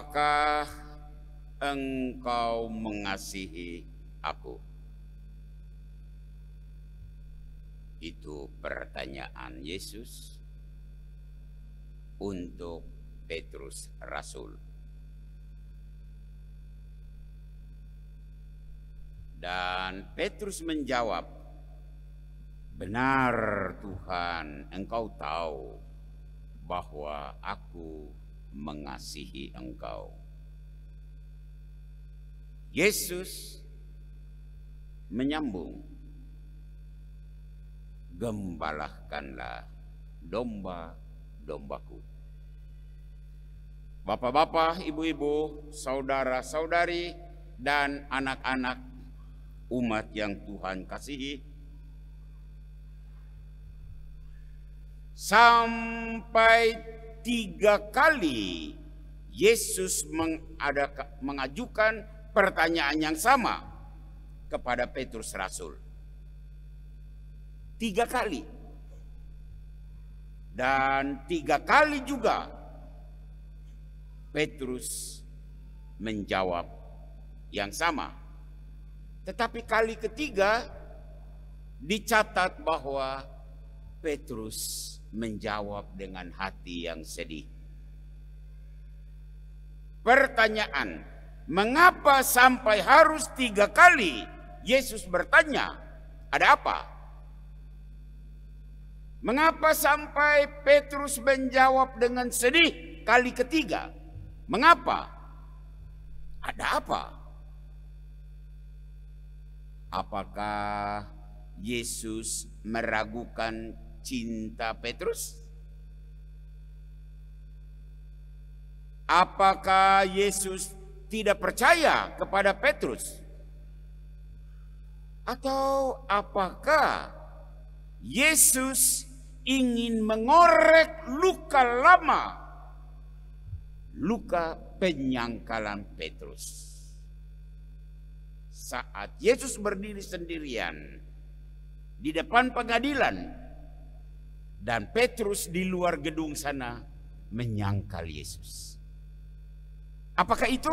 apakah engkau mengasihi aku? Itu pertanyaan Yesus untuk Petrus Rasul. Dan Petrus menjawab, "Benar, Tuhan, Engkau tahu bahwa aku mengasihi engkau. Yesus menyambung, gembalakanlah domba-dombaku. Bapak-bapak, ibu-ibu, saudara-saudari, dan anak-anak umat yang Tuhan kasihi, sampai tiga kali Yesus mengajukan pertanyaan yang sama kepada Petrus Rasul. Tiga kali. Dan tiga kali juga Petrus menjawab yang sama. Tetapi kali ketiga dicatat bahwa Petrus menjawab dengan hati yang sedih. Pertanyaan, mengapa sampai harus tiga kali Yesus bertanya, ada apa? Mengapa sampai Petrus menjawab dengan sedih kali ketiga? Mengapa? Ada apa? Apakah Yesus meragukan cinta Petrus? Apakah Yesus tidak percaya kepada Petrus? Atau apakah Yesus ingin mengorek luka lama, luka penyangkalan Petrus. Saat Yesus berdiri sendirian di depan pengadilan, dan Petrus di luar gedung sana menyangkal Yesus. Apakah itu?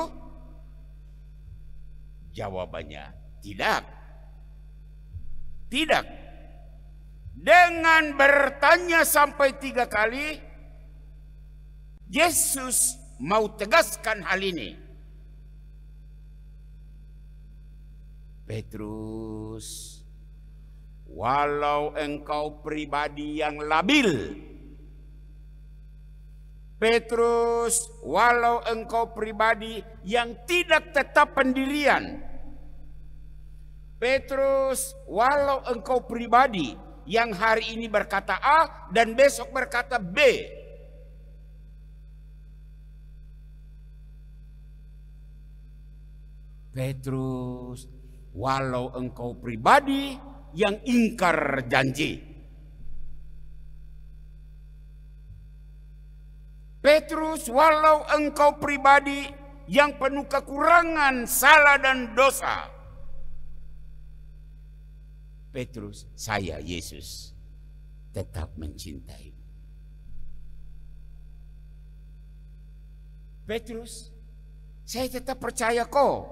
Jawabannya tidak. Tidak. Dengan bertanya sampai tiga kali, Yesus mau tegaskan hal ini. Petrus Walau engkau pribadi yang labil. Petrus, walau engkau pribadi yang tidak tetap pendirian. Petrus, walau engkau pribadi yang hari ini berkata A dan besok berkata B. Petrus, walau engkau pribadi yang ingkar janji. Petrus, walau engkau pribadi yang penuh kekurangan, salah dan dosa. Petrus, saya Yesus tetap mencintai. Petrus, saya tetap percaya kau.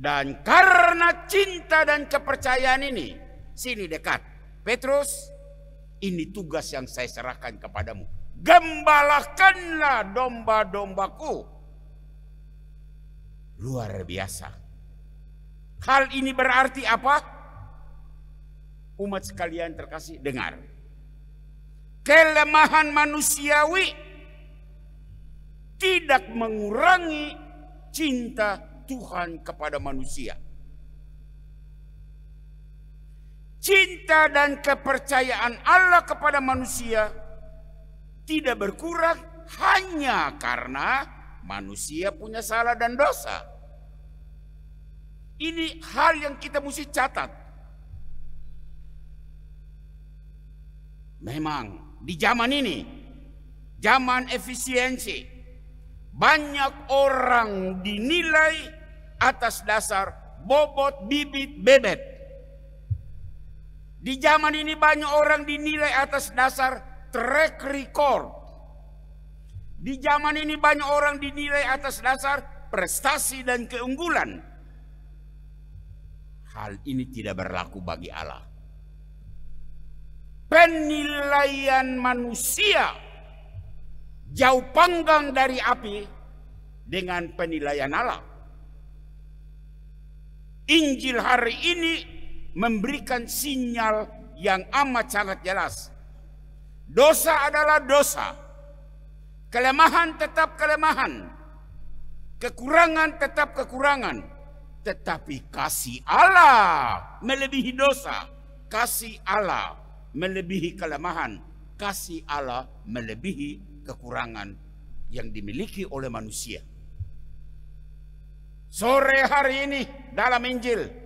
Dan karena karena cinta dan kepercayaan ini sini dekat. Petrus, ini tugas yang saya serahkan kepadamu. Gembalakanlah domba-dombaku. Luar biasa. Hal ini berarti apa? Umat sekalian terkasih, dengar. Kelemahan manusiawi tidak mengurangi cinta Tuhan kepada manusia. cinta dan kepercayaan Allah kepada manusia tidak berkurang hanya karena manusia punya salah dan dosa. Ini hal yang kita mesti catat. Memang di zaman ini, zaman efisiensi, banyak orang dinilai atas dasar bobot, bibit, bebet. Di zaman ini banyak orang dinilai atas dasar track record. Di zaman ini banyak orang dinilai atas dasar prestasi dan keunggulan. Hal ini tidak berlaku bagi Allah. Penilaian manusia jauh panggang dari api dengan penilaian Allah. Injil hari ini memberikan sinyal yang amat sangat jelas. Dosa adalah dosa. Kelemahan tetap kelemahan. Kekurangan tetap kekurangan. Tetapi kasih Allah melebihi dosa. Kasih Allah melebihi kelemahan. Kasih Allah melebihi kekurangan yang dimiliki oleh manusia. Sore hari ini dalam Injil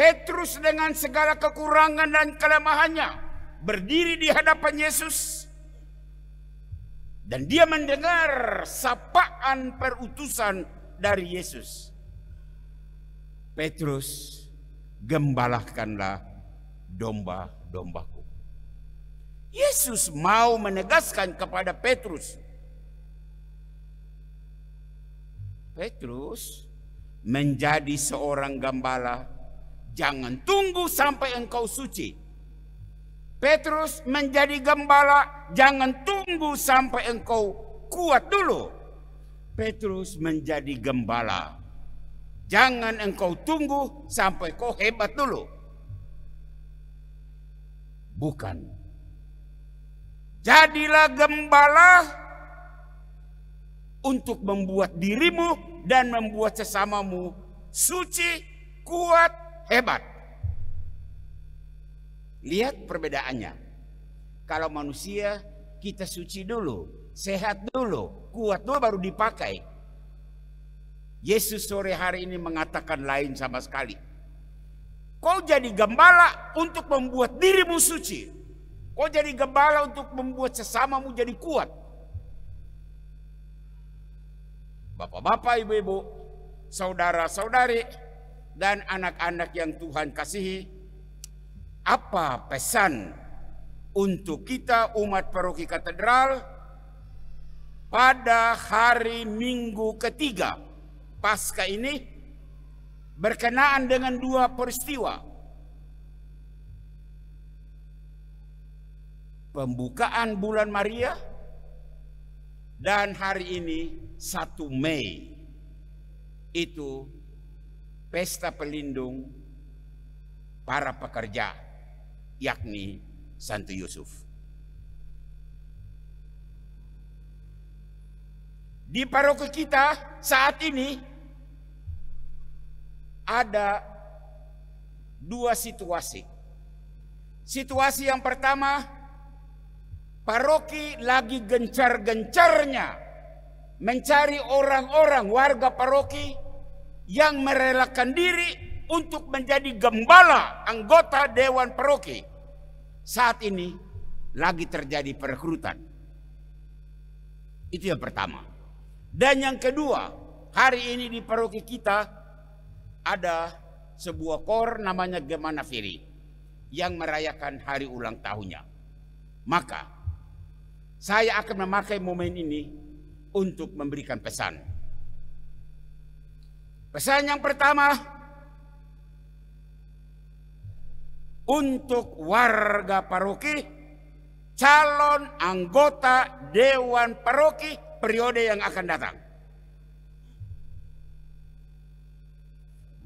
Petrus dengan segala kekurangan dan kelemahannya berdiri di hadapan Yesus dan dia mendengar sapaan perutusan dari Yesus. Petrus, gembalakanlah domba-dombaku. Yesus mau menegaskan kepada Petrus, Petrus menjadi seorang gembala Jangan tunggu sampai engkau suci. Petrus menjadi gembala, jangan tunggu sampai engkau kuat dulu. Petrus menjadi gembala. Jangan engkau tunggu sampai kau hebat dulu. Bukan. Jadilah gembala untuk membuat dirimu dan membuat sesamamu suci, kuat, Hebat. Lihat perbedaannya. Kalau manusia kita suci dulu, sehat dulu, kuat dulu baru dipakai. Yesus sore hari ini mengatakan lain sama sekali. Kau jadi gembala untuk membuat dirimu suci. Kau jadi gembala untuk membuat sesamamu jadi kuat. Bapak-bapak, ibu-ibu, saudara-saudari, dan anak-anak yang Tuhan kasihi, apa pesan untuk kita umat paroki katedral pada hari Minggu ketiga pasca ini berkenaan dengan dua peristiwa. Pembukaan bulan Maria dan hari ini 1 Mei itu pesta pelindung para pekerja, yakni Santo Yusuf. Di paroki kita saat ini ada dua situasi. Situasi yang pertama, paroki lagi gencar-gencarnya mencari orang-orang warga paroki yang merelakan diri untuk menjadi gembala anggota Dewan Peroki. Saat ini lagi terjadi perekrutan. Itu yang pertama. Dan yang kedua, hari ini di paroki kita ada sebuah kor namanya Gemana Firi yang merayakan hari ulang tahunnya. Maka saya akan memakai momen ini untuk memberikan pesan Pesan yang pertama untuk warga paroki calon anggota dewan paroki periode yang akan datang.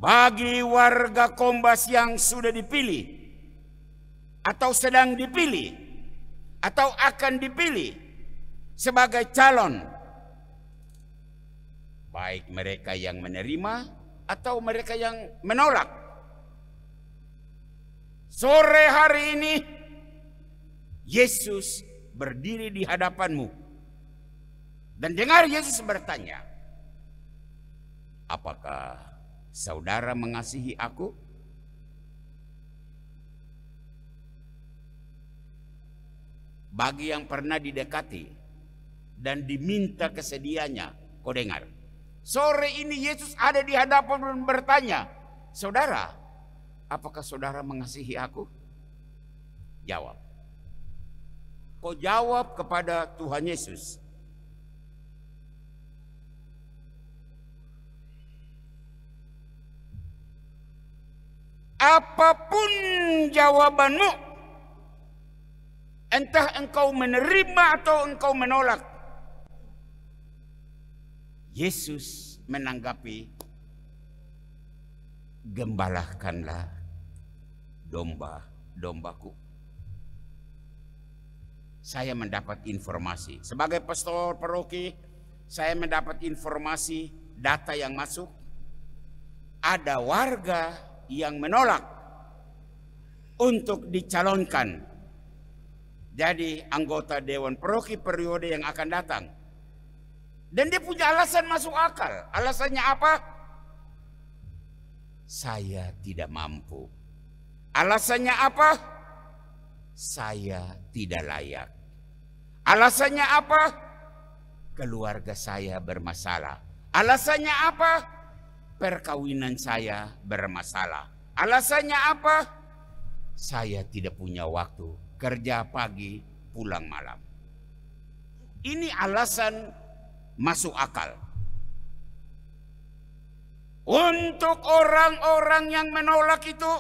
Bagi warga Kombas yang sudah dipilih atau sedang dipilih atau akan dipilih sebagai calon baik mereka yang menerima atau mereka yang menolak. Sore hari ini Yesus berdiri di hadapanmu dan dengar Yesus bertanya, "Apakah saudara mengasihi aku?" Bagi yang pernah didekati dan diminta kesediaannya, kau dengar. Sore ini Yesus ada di hadapan dan bertanya, Saudara, apakah saudara mengasihi aku? Jawab. Kau jawab kepada Tuhan Yesus. Apapun jawabanmu, entah engkau menerima atau engkau menolak, Yesus menanggapi gembalakanlah domba-dombaku. Saya mendapat informasi. Sebagai pastor peroki, saya mendapat informasi data yang masuk. Ada warga yang menolak untuk dicalonkan jadi anggota Dewan peroki periode yang akan datang. Dan dia punya alasan masuk akal. Alasannya apa? Saya tidak mampu. Alasannya apa? Saya tidak layak. Alasannya apa? Keluarga saya bermasalah. Alasannya apa? Perkawinan saya bermasalah. Alasannya apa? Saya tidak punya waktu. Kerja pagi, pulang malam. Ini alasan masuk akal. Untuk orang-orang yang menolak itu,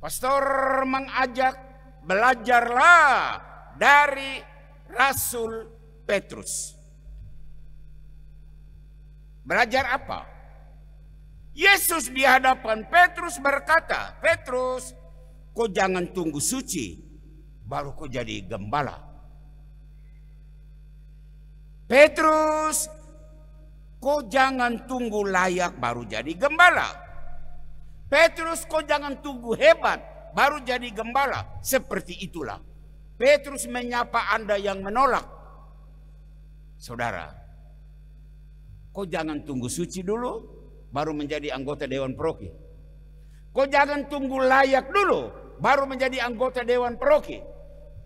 pastor mengajak belajarlah dari Rasul Petrus. Belajar apa? Yesus di hadapan Petrus berkata, "Petrus, kau jangan tunggu suci, baru kau jadi gembala." Petrus, kau jangan tunggu layak baru jadi gembala. Petrus, kau jangan tunggu hebat baru jadi gembala. Seperti itulah. Petrus menyapa Anda yang menolak. Saudara, kau jangan tunggu suci dulu baru menjadi anggota Dewan Proki. Kau jangan tunggu layak dulu baru menjadi anggota Dewan Proki.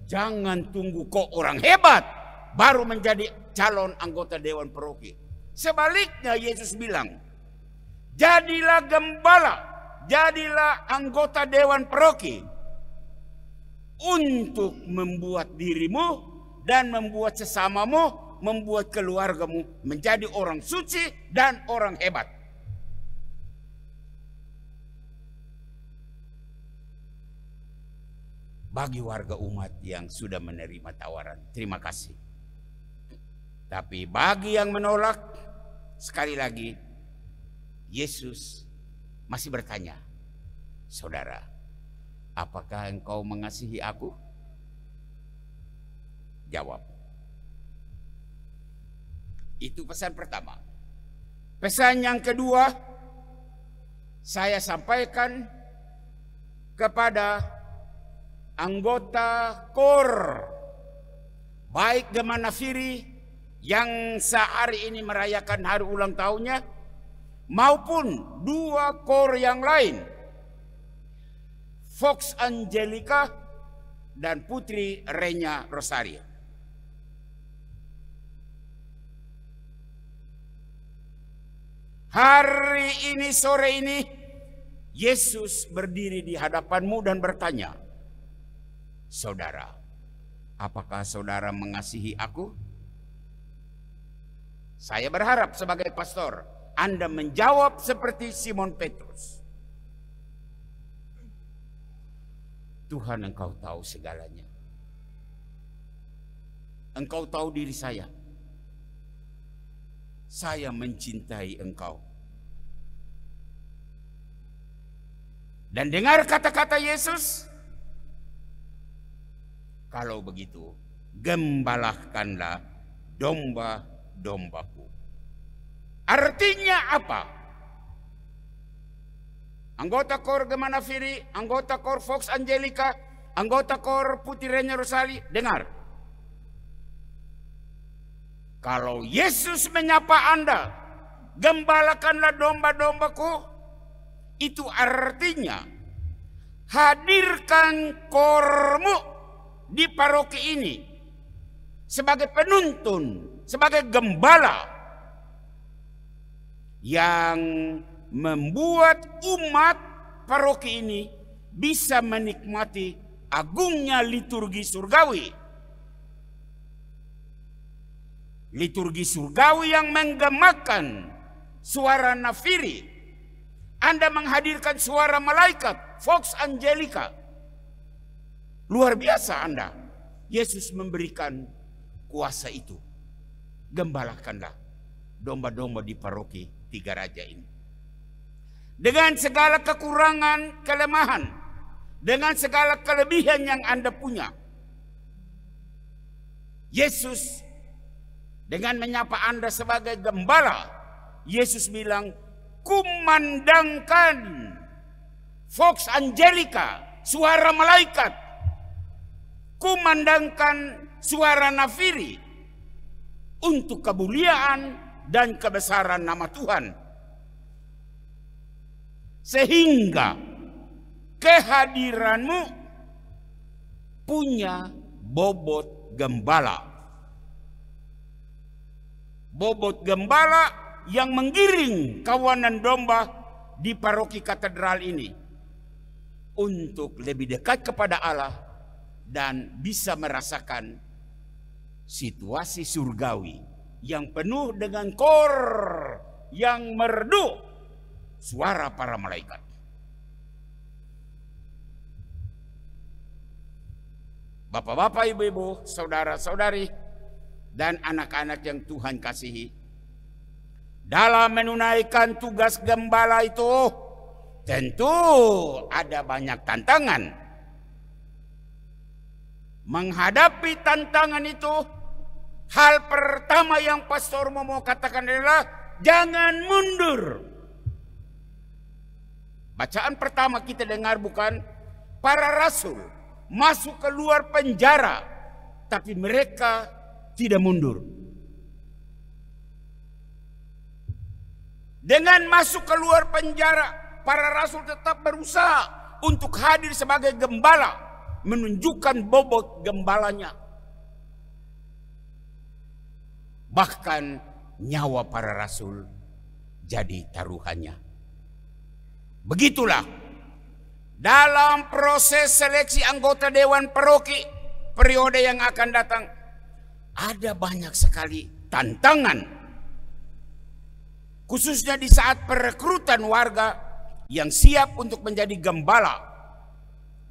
Jangan tunggu kau orang hebat baru menjadi calon anggota Dewan Peroki. Sebaliknya Yesus bilang, jadilah gembala, jadilah anggota Dewan Peroki untuk membuat dirimu dan membuat sesamamu, membuat keluargamu menjadi orang suci dan orang hebat. Bagi warga umat yang sudah menerima tawaran, terima kasih. Tapi bagi yang menolak, sekali lagi, Yesus masih bertanya, Saudara, apakah engkau mengasihi aku? Jawab. Itu pesan pertama. Pesan yang kedua, saya sampaikan kepada anggota kor, baik firi yang sehari ini merayakan hari ulang tahunnya maupun dua kor yang lain Fox Angelica dan Putri Renya Rosario. Hari ini sore ini Yesus berdiri di hadapanmu dan bertanya, "Saudara, apakah saudara mengasihi aku?" Saya berharap sebagai pastor Anda menjawab seperti Simon Petrus. Tuhan engkau tahu segalanya. Engkau tahu diri saya. Saya mencintai engkau. Dan dengar kata-kata Yesus. Kalau begitu, gembalahkanlah domba dombaku. Artinya apa? Anggota kor Gemana Firi, anggota kor Fox Angelica, anggota kor Putih Renya Rosali, dengar. Kalau Yesus menyapa Anda, gembalakanlah domba-dombaku, itu artinya hadirkan kormu di paroki ini sebagai penuntun, sebagai gembala yang membuat umat paroki ini bisa menikmati agungnya liturgi surgawi. Liturgi surgawi yang menggemakan suara nafiri. Anda menghadirkan suara malaikat, Fox Angelica. Luar biasa Anda. Yesus memberikan kuasa itu. Gembalakanlah domba-domba di paroki tiga raja ini. Dengan segala kekurangan, kelemahan, dengan segala kelebihan yang Anda punya. Yesus dengan menyapa Anda sebagai gembala, Yesus bilang, kumandangkan Fox Angelica, suara malaikat. Kumandangkan suara nafiri untuk kebuliaan dan kebesaran nama Tuhan. Sehingga kehadiranmu punya bobot gembala. Bobot gembala yang menggiring kawanan domba di paroki katedral ini untuk lebih dekat kepada Allah dan bisa merasakan situasi surgawi yang penuh dengan kor yang merdu suara para malaikat. Bapak-bapak, ibu-ibu, saudara-saudari, dan anak-anak yang Tuhan kasihi. Dalam menunaikan tugas gembala itu, tentu ada banyak tantangan. Menghadapi tantangan itu, Hal pertama yang Pastor mau katakan adalah jangan mundur. Bacaan pertama kita dengar bukan para rasul masuk keluar penjara tapi mereka tidak mundur. Dengan masuk keluar penjara, para rasul tetap berusaha untuk hadir sebagai gembala, menunjukkan bobot gembalanya bahkan nyawa para rasul jadi taruhannya. Begitulah dalam proses seleksi anggota dewan peroki periode yang akan datang ada banyak sekali tantangan khususnya di saat perekrutan warga yang siap untuk menjadi gembala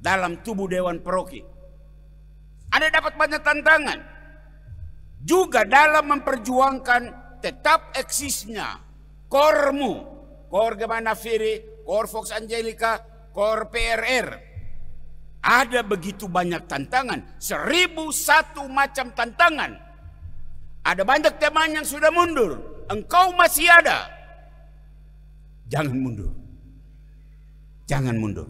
dalam tubuh dewan peroki. Anda dapat banyak tantangan juga dalam memperjuangkan tetap eksisnya kormu, kor gimana Firi, kor Fox Angelica, kor PRR. Ada begitu banyak tantangan, seribu satu macam tantangan. Ada banyak teman yang sudah mundur, engkau masih ada. Jangan mundur. Jangan mundur.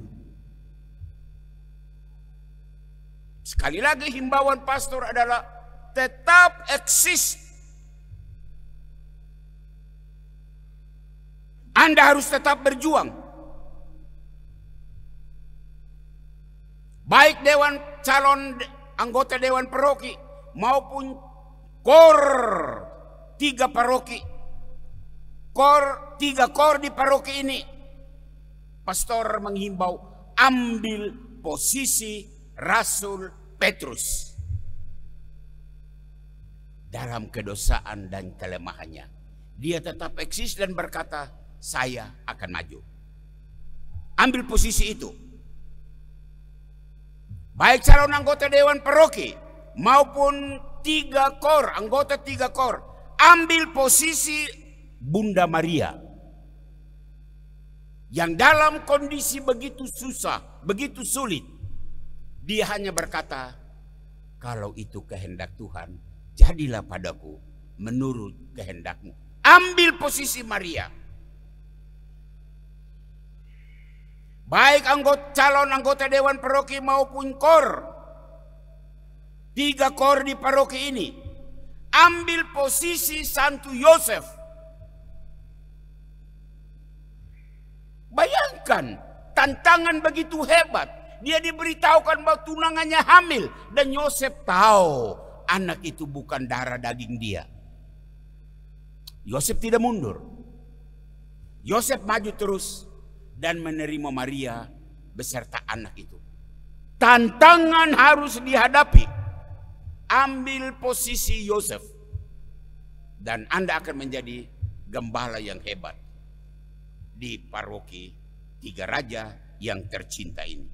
Sekali lagi himbauan pastor adalah tetap eksis. Anda harus tetap berjuang. Baik dewan calon anggota dewan paroki maupun kor tiga paroki. Kor tiga kor di paroki ini. Pastor menghimbau ambil posisi Rasul Petrus dalam kedosaan dan kelemahannya. Dia tetap eksis dan berkata, saya akan maju. Ambil posisi itu. Baik calon anggota Dewan Peroki maupun tiga kor, anggota tiga kor. Ambil posisi Bunda Maria. Yang dalam kondisi begitu susah, begitu sulit. Dia hanya berkata, kalau itu kehendak Tuhan, jadilah padaku menurut kehendakmu. Ambil posisi Maria. Baik anggota calon anggota dewan paroki maupun kor. Tiga kor di paroki ini. Ambil posisi Santo Yosef. Bayangkan tantangan begitu hebat. Dia diberitahukan bahwa tunangannya hamil dan Yosef tahu anak itu bukan darah daging dia. Yosef tidak mundur. Yosef maju terus dan menerima Maria beserta anak itu. Tantangan harus dihadapi. Ambil posisi Yosef. Dan Anda akan menjadi gembala yang hebat. Di paroki tiga raja yang tercinta ini.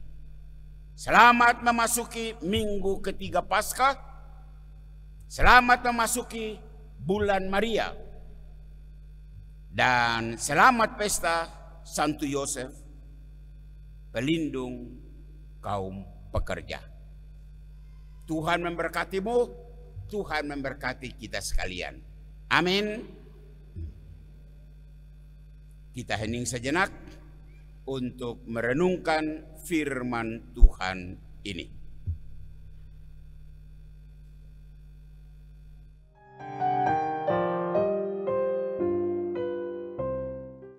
Selamat memasuki minggu ketiga Paskah Selamat memasuki bulan Maria dan selamat pesta Santo Yosef, pelindung kaum pekerja. Tuhan memberkatimu, Tuhan memberkati kita sekalian. Amin. Kita hening sejenak untuk merenungkan firman Tuhan ini.